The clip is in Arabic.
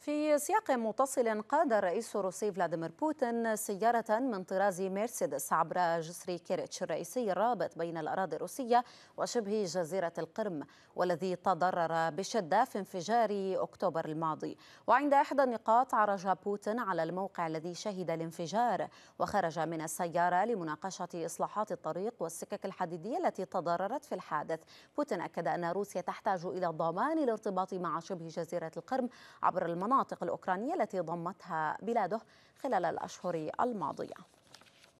في سياق متصل قاد الرئيس الروسي فلاديمير بوتين سيارة من طراز مرسيدس عبر جسر كيريتش الرئيسي الرابط بين الأراضي الروسية وشبه جزيرة القرم والذي تضرر بشدة في انفجار أكتوبر الماضي وعند إحدى النقاط عرج بوتين على الموقع الذي شهد الانفجار وخرج من السيارة لمناقشة إصلاحات الطريق والسكك الحديدية التي تضررت في الحادث بوتين أكد أن روسيا تحتاج إلى ضمان الارتباط مع شبه جزيرة القرم عبر المنطقة المناطق الأوكرانية التي ضمتها بلاده خلال الأشهر الماضية